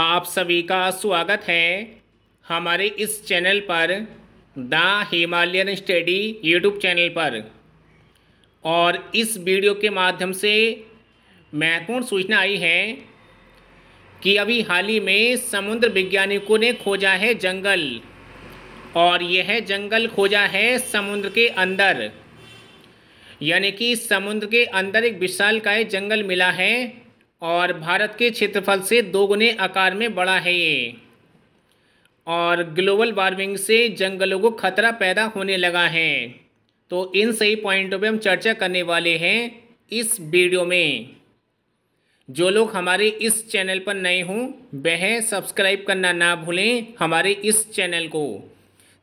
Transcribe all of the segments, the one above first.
आप सभी का स्वागत है हमारे इस चैनल पर the Himalayan Study YouTube channel पर और इस वीडियो के माध्यम से महत्वपूर्ण सूचना आई है कि अभी हाल ही में समुद्र वैज्ञानिकों ने खोजा है जंगल और यह जंगल खोजा है समुद्र के अंदर यानी कि समुद्र के अंदर एक विशाल का जंगल मिला है और भारत के क्षेत्रफल से दोगुने आकार में बड़ा है ये और ग्लोबल वार्मिंग से जंगलों को खतरा पैदा होने लगा है तो इन सही पॉइंटों पे हम चर्चा करने वाले हैं इस वीडियो में जो लोग हमारे इस चैनल पर नए हों वह सब्सक्राइब करना ना भूलें हमारे इस चैनल को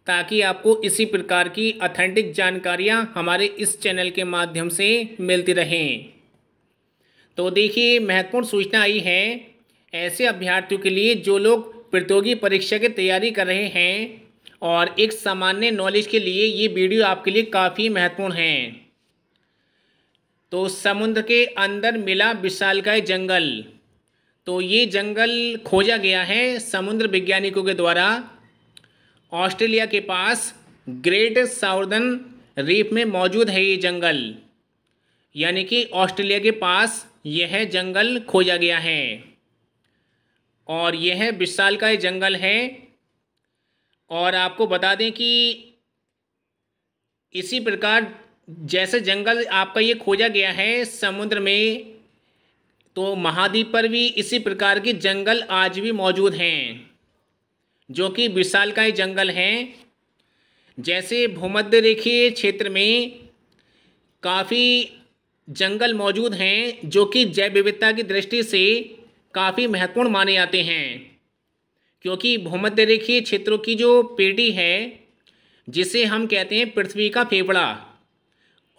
ताकि आपको इसी प्रकार की अथेंटिक जानकारियाँ हमारे इस चैनल के माध्यम से मिलती रहें तो देखिए महत्वपूर्ण सूचना आई है ऐसे अभ्यर्थियों के लिए जो लोग प्रतियोगी परीक्षा की तैयारी कर रहे हैं और एक सामान्य नॉलेज के लिए ये वीडियो आपके लिए काफ़ी महत्वपूर्ण है तो समुद्र के अंदर मिला विशालकाय जंगल तो ये जंगल खोजा गया है समुद्र वैज्ञानिकों के द्वारा ऑस्ट्रेलिया के पास ग्रेट साउदर्न रीफ में मौजूद है ये जंगल यानी कि ऑस्ट्रेलिया के पास यह जंगल खोजा गया है और यह विशाल का जंगल है और आपको बता दें कि इसी प्रकार जैसे जंगल आपका ये खोजा गया है समुद्र में तो महाद्वीप पर भी इसी प्रकार के जंगल आज भी मौजूद हैं जो कि विशाल का जंगल हैं जैसे भूमध्य रेखीय क्षेत्र में काफ़ी जंगल मौजूद हैं जो कि जैव विविधता की दृष्टि से काफ़ी महत्वपूर्ण माने जाते हैं क्योंकि भूमध्य रेखीय क्षेत्रों की जो पेटी है जिसे हम कहते हैं पृथ्वी का फेफड़ा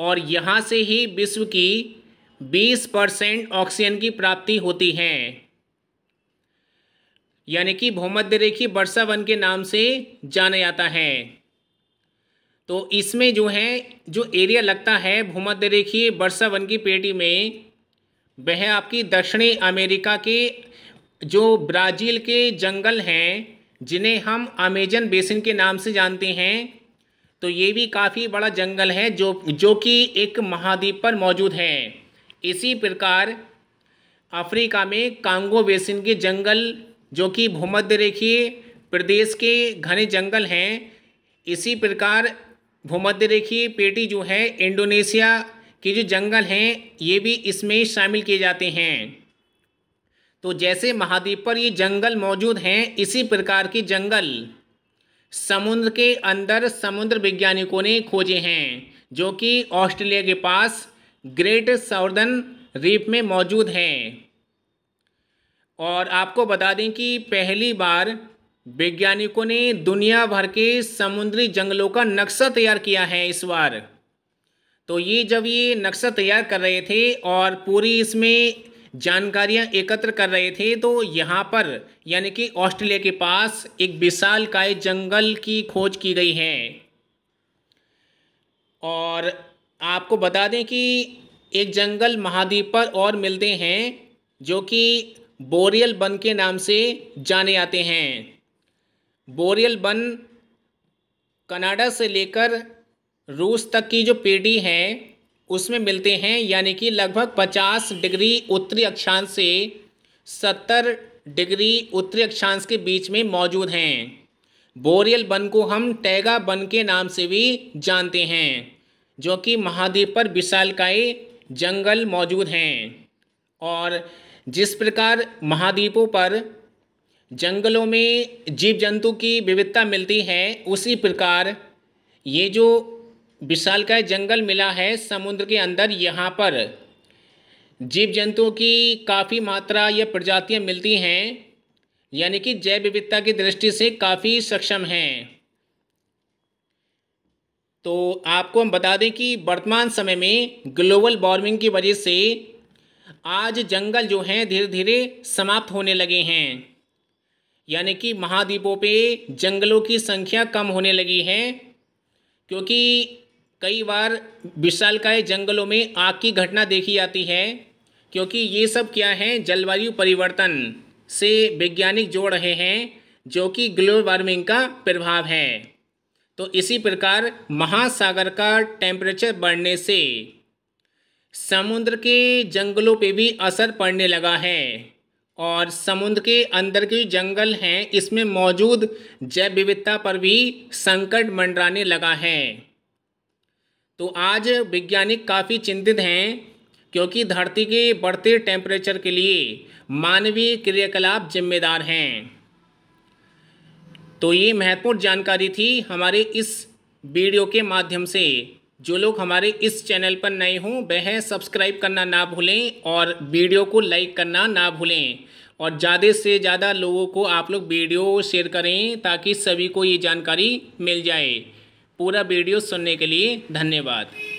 और यहाँ से ही विश्व की 20 परसेंट ऑक्सीजन की प्राप्ति होती है यानी कि भूमध्य रेखी वर्षा वन के नाम से जाना जाता है तो इसमें जो है जो एरिया लगता है भूमध्य रेखीय वन की पेटी में वह आपकी दक्षिणी अमेरिका के जो ब्राज़ील के जंगल हैं जिन्हें हम अमेजन बेसिन के नाम से जानते हैं तो ये भी काफ़ी बड़ा जंगल है जो जो कि एक महाद्वीप पर मौजूद है इसी प्रकार अफ्रीका में कांगो बेसिन के जंगल जो कि भूमध्य रेखीय प्रदेश के घने जंगल हैं इसी प्रकार भूमध्य रेखीय पेटी जो है इंडोनेशिया के जो जंगल हैं ये भी इसमें शामिल किए जाते हैं तो जैसे महाद्वीप पर ये जंगल मौजूद हैं इसी प्रकार के जंगल समुद्र के अंदर समुद्र वैज्ञानिकों ने खोजे हैं जो कि ऑस्ट्रेलिया के पास ग्रेट साउदर्न रीप में मौजूद हैं और आपको बता दें कि पहली बार वैज्ञानिकों ने दुनिया भर के समुद्री जंगलों का नक्शा तैयार किया है इस बार तो ये जब ये नक्शा तैयार कर रहे थे और पूरी इसमें जानकारियां एकत्र कर रहे थे तो यहाँ पर यानी कि ऑस्ट्रेलिया के पास एक विशाल काय जंगल की खोज की गई है और आपको बता दें कि एक जंगल महाद्वीप पर और मिलते हैं जो कि बोरियल बन के नाम से जाने आते हैं बोरियल वन कनाडा से लेकर रूस तक की जो पीढ़ी है उसमें मिलते हैं यानी कि लगभग 50 डिग्री उत्तरी अक्षांश से 70 डिग्री उत्तरी अक्षांश के बीच में मौजूद हैं बोरियल वन को हम टैगा वन के नाम से भी जानते हैं जो कि महाद्वीप पर विशालकाय जंगल मौजूद हैं और जिस प्रकार महाद्वीपों पर जंगलों में जीव जंतु की विविधता मिलती है उसी प्रकार ये जो विशाल का जंगल मिला है समुद्र के अंदर यहाँ पर जीव जंतुओं की काफ़ी मात्रा या प्रजातियाँ मिलती हैं यानी कि जैव विविधता की दृष्टि से काफ़ी सक्षम हैं तो आपको हम बता दें कि वर्तमान समय में ग्लोबल वार्मिंग की वजह से आज जंगल जो हैं धीरे धीरे समाप्त होने लगे हैं यानी कि महाद्वीपों पे जंगलों की संख्या कम होने लगी है क्योंकि कई बार विशालकाय जंगलों में आग की घटना देखी जाती है क्योंकि ये सब क्या है जलवायु परिवर्तन से वैज्ञानिक जोड़ रहे हैं जो कि ग्लोबल वार्मिंग का प्रभाव है तो इसी प्रकार महासागर का टेम्परेचर बढ़ने से समुद्र के जंगलों पे भी असर पड़ने लगा है और समुद्र के अंदर के जंगल हैं इसमें मौजूद जैव विविधता पर भी संकट मंडराने लगा है तो आज वैज्ञानिक काफ़ी चिंतित हैं क्योंकि धरती के बढ़ते टेम्परेचर के लिए मानवीय क्रियाकलाप जिम्मेदार हैं तो ये महत्वपूर्ण जानकारी थी हमारे इस वीडियो के माध्यम से जो लोग हमारे इस चैनल पर नए हों वह सब्सक्राइब करना ना भूलें और वीडियो को लाइक करना ना भूलें और ज़्यादा से ज़्यादा लोगों को आप लोग वीडियो शेयर करें ताकि सभी को ये जानकारी मिल जाए पूरा वीडियो सुनने के लिए धन्यवाद